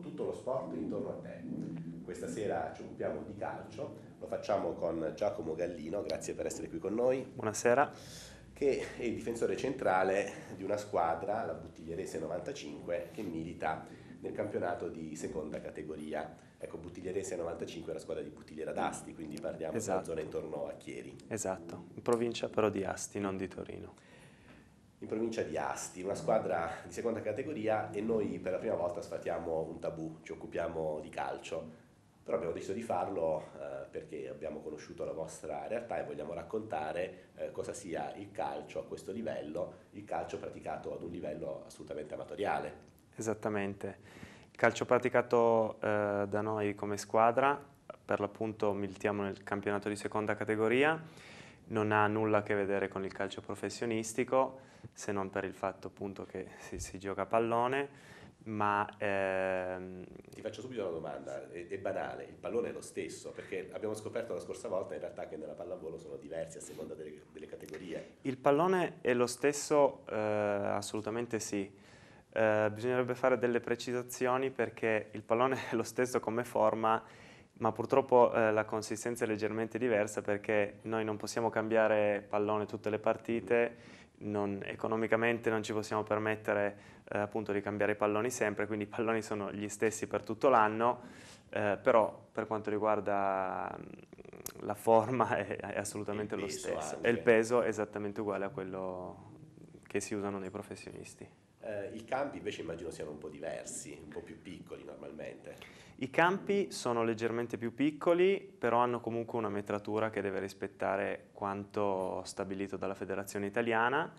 tutto lo sport intorno a te. Questa sera ci occupiamo di calcio, lo facciamo con Giacomo Gallino, grazie per essere qui con noi. Buonasera. Che è il difensore centrale di una squadra, la Buttiglierese 95, che milita nel campionato di seconda categoria. Ecco, Buttiglierese 95 è la squadra di Buttigliera d'Asti, quindi parliamo esatto. della zona intorno a Chieri. Esatto, in provincia però di Asti, non di Torino in provincia di Asti, una squadra di seconda categoria e noi per la prima volta sfatiamo un tabù, ci occupiamo di calcio. Però abbiamo deciso di farlo eh, perché abbiamo conosciuto la vostra realtà e vogliamo raccontare eh, cosa sia il calcio a questo livello, il calcio praticato ad un livello assolutamente amatoriale. Esattamente. Il calcio praticato eh, da noi come squadra, per l'appunto militiamo nel campionato di seconda categoria, non ha nulla a che vedere con il calcio professionistico se non per il fatto appunto che si, si gioca a pallone, ma... Ehm... Ti faccio subito una domanda, è, è, banale, il pallone è lo stesso, perché abbiamo scoperto la scorsa volta in realtà che nella pallavolo sono diversi a seconda delle, delle categorie. Il pallone è lo stesso? Eh, assolutamente sì. Eh, bisognerebbe fare delle precisazioni perché il pallone è lo stesso come forma, ma purtroppo eh, la consistenza è leggermente diversa perché noi non possiamo cambiare pallone tutte le partite. Mm non, economicamente non ci possiamo permettere eh, appunto di cambiare i palloni sempre, quindi i palloni sono gli stessi per tutto l'anno, eh, però per quanto riguarda mm, la forma è, è assolutamente lo stesso anche. e il peso è esattamente uguale a quello che si usano nei professionisti. Eh, I campi invece immagino siano un po' diversi, un po' più piccoli normalmente. I campi sono leggermente più piccoli, però hanno comunque una metratura che deve rispettare quanto stabilito dalla Federazione Italiana.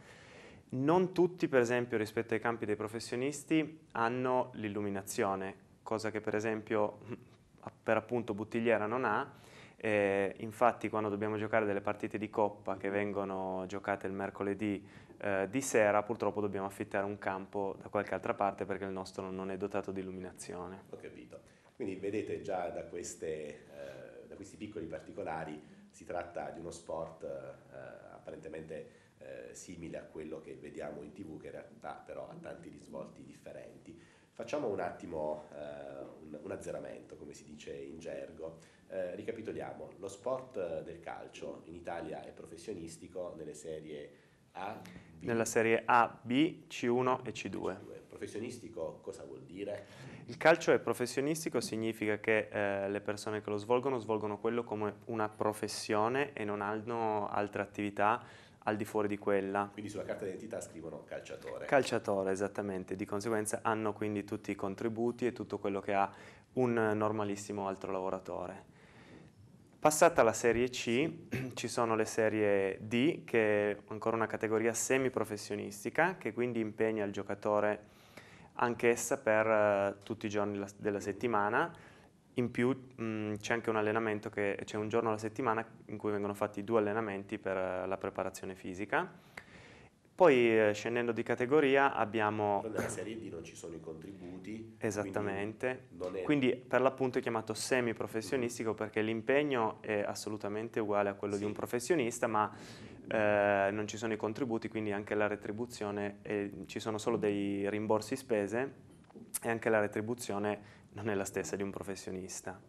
Non tutti, per esempio, rispetto ai campi dei professionisti, hanno l'illuminazione, cosa che per esempio per appunto Buttigliera non ha. Eh, infatti quando dobbiamo giocare delle partite di coppa che vengono giocate il mercoledì eh, di sera purtroppo dobbiamo affittare un campo da qualche altra parte perché il nostro non è dotato di illuminazione. Ho capito. Quindi vedete già da, queste, eh, da questi piccoli particolari si tratta di uno sport eh, apparentemente eh, simile a quello che vediamo in tv che in realtà però ha tanti risvolti differenti. Facciamo un attimo eh, un, un, azzeramento, come si dice in gergo. Eh, ricapitoliamo, lo sport del calcio in Italia è professionistico nelle serie A, nella serie A, B, C1 e C2. Professionistico cosa vuol dire? Il calcio è professionistico significa che eh, le persone che lo svolgono svolgono quello come una professione e non hanno altre attività al di fuori di quella. Quindi sulla carta d'identità scrivono calciatore. Calciatore, esattamente. Di conseguenza hanno quindi tutti i contributi e tutto quello che ha un normalissimo altro lavoratore. Passata la Serie C, ci sono le serie D, che è ancora una categoria semiprofessionistica, che quindi impegna il giocatore anch'essa per eh, tutti i giorni la, della settimana. In più c'è anche un allenamento, c'è un giorno alla settimana in cui vengono fatti due allenamenti per eh, la preparazione fisica poi eh, scendendo di categoria abbiamo... Nella serie D non ci sono i contributi. Esattamente. Quindi, è... quindi per l'appunto è chiamato semiprofessionistico perché l'impegno è assolutamente uguale a quello sì. di un professionista, ma eh, non ci sono i contributi, quindi anche la retribuzione, eh, ci sono solo dei rimborsi spese e anche la retribuzione non è la stessa di un professionista.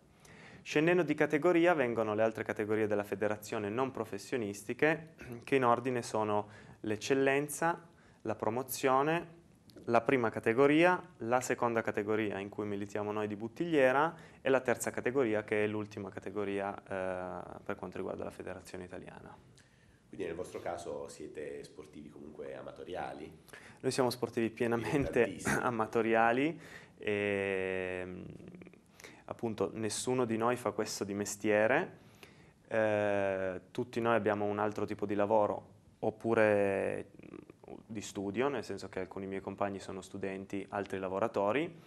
Scendendo di categoria vengono le altre categorie della federazione non professionistiche che in ordine sono l'eccellenza, la promozione, la prima categoria, la seconda categoria in cui militiamo noi di bottigliera e la terza categoria che è l'ultima categoria eh, per quanto riguarda la federazione italiana. Quindi nel vostro caso siete sportivi comunque amatoriali? Noi siamo sportivi pienamente amatoriali e ehm, appunto nessuno di noi fa questo di mestiere, eh, tutti noi abbiamo un altro tipo di lavoro oppure di studio, nel senso che alcuni miei compagni sono studenti, altri lavoratori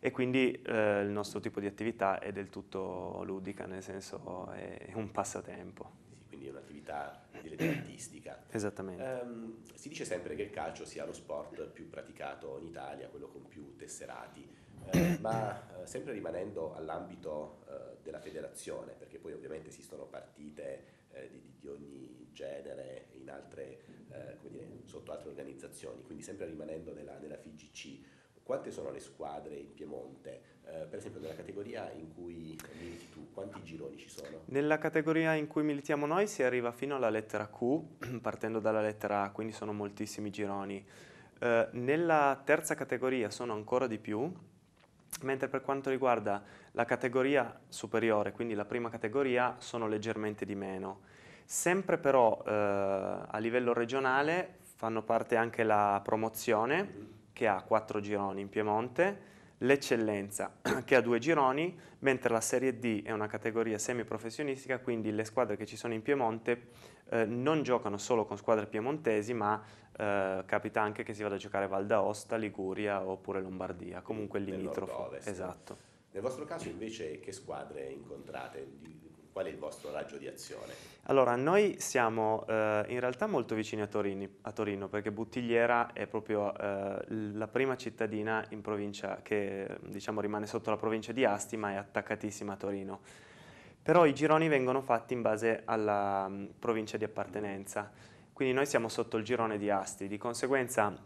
e quindi eh, il nostro tipo di attività è del tutto ludica, nel senso è un passatempo. quindi è un'attività dilettantistica. Esattamente. Um, si dice sempre che il calcio sia lo sport più praticato in Italia, quello con più tesserati. Eh, ma eh, sempre rimanendo all'ambito eh, della federazione, perché poi ovviamente esistono partite eh, di, di, ogni genere in altre, dire, sotto altre organizzazioni, quindi sempre rimanendo nella, nella FIGC, quante sono le squadre in Piemonte? Eh, per esempio nella categoria in cui militi tu, quanti gironi ci sono? Nella categoria in cui militiamo noi si arriva fino alla lettera Q, partendo dalla lettera A, quindi sono moltissimi gironi. Eh, nella terza categoria sono ancora di più, mentre per quanto riguarda la categoria superiore, quindi la prima categoria, sono leggermente di meno. Sempre però eh, a livello regionale fanno parte anche la promozione, mm. che ha quattro gironi in Piemonte, l'eccellenza che ha due gironi, mentre la Serie D è una categoria semiprofessionistica, quindi le squadre che ci sono in Piemonte eh, non giocano solo con squadre piemontesi, ma eh, capita anche che si vada a giocare Val d'Aosta, Liguria oppure Lombardia, comunque limitrofo. Esatto. Nel vostro caso invece che squadre incontrate? Qual è il vostro raggio di azione? Allora, noi siamo eh, in realtà molto vicini a, Torini, a, Torino, perché Buttigliera è proprio eh, la prima cittadina in provincia che diciamo, rimane sotto la provincia di Asti, ma è attaccatissima a Torino. Però i gironi vengono fatti in base alla mh, mm, provincia di appartenenza, quindi noi siamo sotto il girone di Asti, di conseguenza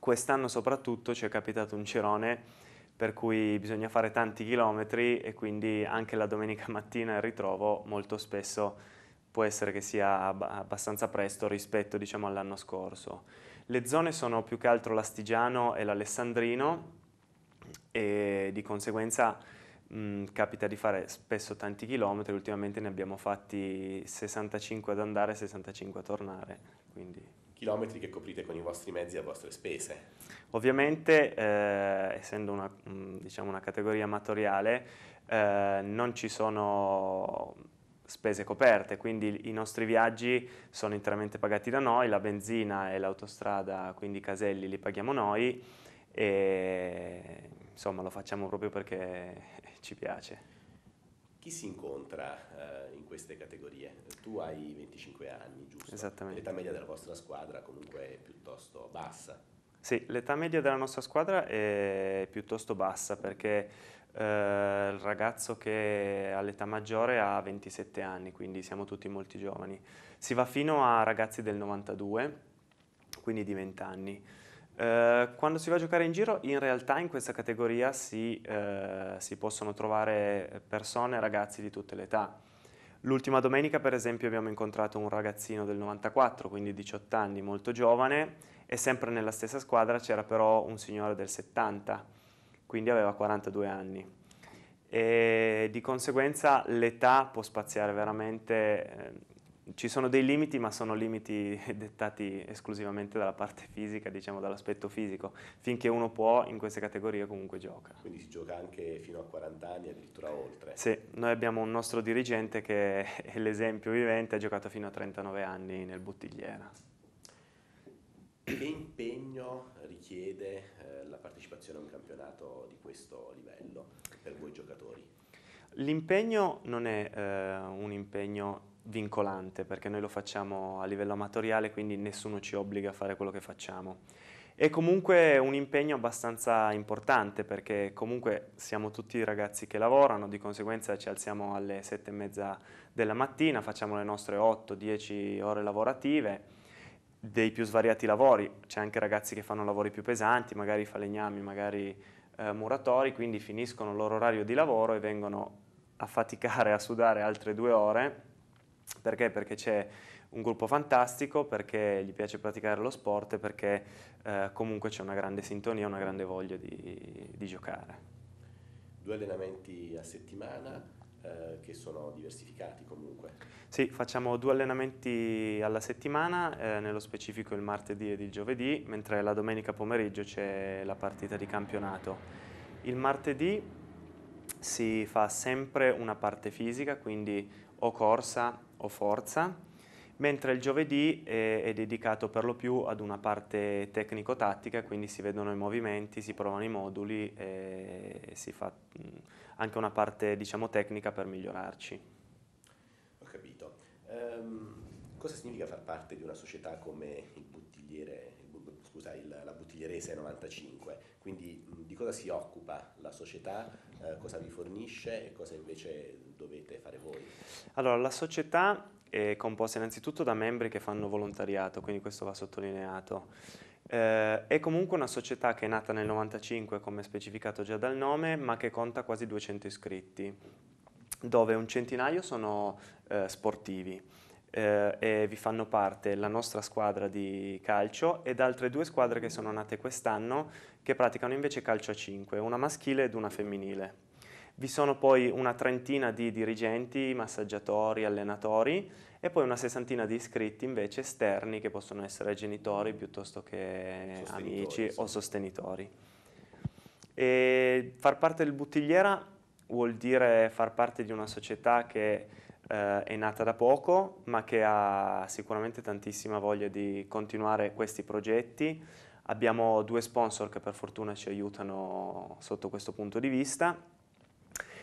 quest'anno soprattutto ci è capitato un girone per cui bisogna fare tanti chilometri e quindi anche la domenica mattina il ritrovo molto spesso può essere che sia abbastanza presto rispetto diciamo, all'anno scorso. Le zone sono più che altro l'Astigiano e l'Alessandrino e di conseguenza mh, capita di fare spesso tanti chilometri, ultimamente ne abbiamo fatti 65 ad andare e 65 a tornare. Quindi chilometri che coprite con i vostri mezzi a vostre spese. Ovviamente, eh, essendo una, mm, diciamo una, categoria amatoriale, eh, non ci sono spese coperte, quindi i nostri viaggi sono interamente pagati da noi, la benzina e l'autostrada, quindi i caselli li paghiamo noi e insomma lo facciamo proprio perché ci piace. Chi si incontra eh, in queste categorie? Tu hai 25 anni, giusto? Esattamente. L'età media della vostra squadra comunque è piuttosto bassa. Sì, l'età media della nostra squadra è piuttosto bassa perché eh, il ragazzo che ha l'età maggiore ha 27 anni, quindi siamo tutti molti giovani. Si va fino a ragazzi del 92, quindi di 20 anni. Eh, quando si va a giocare in giro, in realtà in questa categoria si, uh, si possono trovare persone, ragazzi di tutte le età. L'ultima domenica, per esempio, abbiamo incontrato un ragazzino del 94, quindi 18 anni, molto giovane, e sempre nella stessa squadra c'era però un signore del 70, quindi aveva 42 anni. E di conseguenza l'età può spaziare veramente eh, ci sono dei limiti, ma sono limiti dettati esclusivamente dalla parte fisica, diciamo dall'aspetto fisico. Finché uno può, in queste categorie comunque gioca. Quindi si gioca anche fino a 40 anni, addirittura oltre. Sì, noi abbiamo un nostro dirigente che è l'esempio vivente, ha giocato fino a 39 anni nel Bottigliera. Che impegno richiede eh, la partecipazione a un campionato di questo livello per voi giocatori? L'impegno non è eh, un impegno vincolante perché noi lo facciamo a livello amatoriale quindi nessuno ci obbliga a fare quello che facciamo. È comunque un impegno abbastanza importante perché comunque siamo tutti ragazzi che lavorano, di conseguenza ci alziamo alle sette e mezza della mattina, facciamo le nostre 8-10 ore lavorative dei più svariati lavori, c'è anche ragazzi che fanno lavori più pesanti, magari falegnami, magari eh, muratori, quindi finiscono il loro orario di lavoro e vengono a faticare, a sudare altre due ore perché? Perché c'è un gruppo fantastico, perché gli piace praticare lo sport e perché eh, comunque c'è una grande sintonia, una grande voglia di, di giocare. Due allenamenti a settimana eh, che sono diversificati comunque? Sì, facciamo due allenamenti alla settimana, eh, nello specifico il martedì ed il giovedì, mentre la domenica pomeriggio c'è la partita di campionato. Il martedì si fa sempre una parte fisica, quindi o corsa o forza, mentre il giovedì è, eh, è dedicato per lo più ad una parte tecnico-tattica, quindi si vedono i movimenti, si provano i moduli e, eh, e si fa mm, anche una parte diciamo, tecnica per migliorarci. Ho capito. Um cosa significa far parte di una società come il bottigliere, scusa, il, la bottiglierese 95? Quindi di cosa si occupa la società, eh, cosa vi fornisce e cosa invece dovete fare voi? Allora, la società è composta innanzitutto da membri che fanno volontariato, quindi questo va sottolineato. Eh, è comunque una società che è nata nel 95, come specificato già dal nome, ma che conta quasi 200 iscritti, dove un centinaio sono eh, sportivi eh, e vi fanno parte la nostra squadra di calcio ed altre due squadre che sono nate quest'anno che praticano invece calcio a 5, una maschile ed una femminile. Vi sono poi una trentina di dirigenti, massaggiatori, allenatori e poi una sessantina di iscritti invece esterni che possono essere genitori piuttosto che amici sì. o sostenitori. E far parte del Buttigliera vuol dire far parte di una società che eh, è nata da poco, ma che ha sicuramente tantissima voglia di continuare questi progetti. Abbiamo due sponsor che per fortuna ci aiutano sotto questo punto di vista.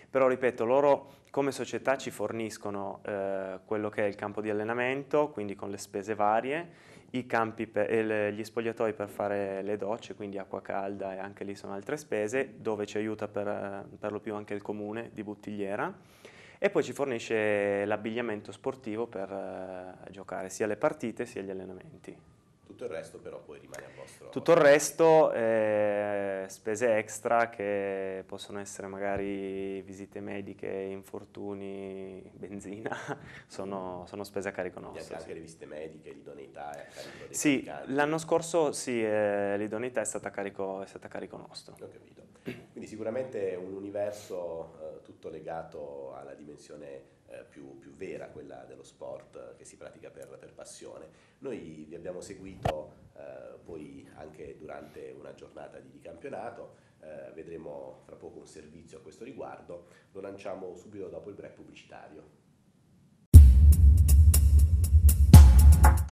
Però ripeto, loro come società ci forniscono eh, quello che è il campo di allenamento, quindi con le spese varie, i campi per, e gli spogliatoi per fare le docce, quindi acqua calda e anche lì sono altre spese, dove ci aiuta per, eh, per lo più anche il comune di Buttigliera e poi ci fornisce l'abbigliamento sportivo per eh, giocare sia le partite sia gli allenamenti. Tutto il resto però poi rimane a vostro. Tutto il resto, è eh, spese extra che possono essere magari visite mediche, infortuni, benzina, sono, sono spese a carico nostro. E anche sì. le visite mediche, l'idoneità è a carico dei Sì, l'anno scorso sì, eh, l'idoneità è stata a carico, è stata a carico nostro. Ho capito sicuramente è un universo eh, tutto legato alla dimensione eh, più, più, vera, quella dello sport eh, che si pratica per, per passione. Noi vi abbiamo seguito poi eh, anche durante una giornata di, di campionato, eh, vedremo fra poco un servizio a questo riguardo, lo lanciamo subito dopo il break pubblicitario.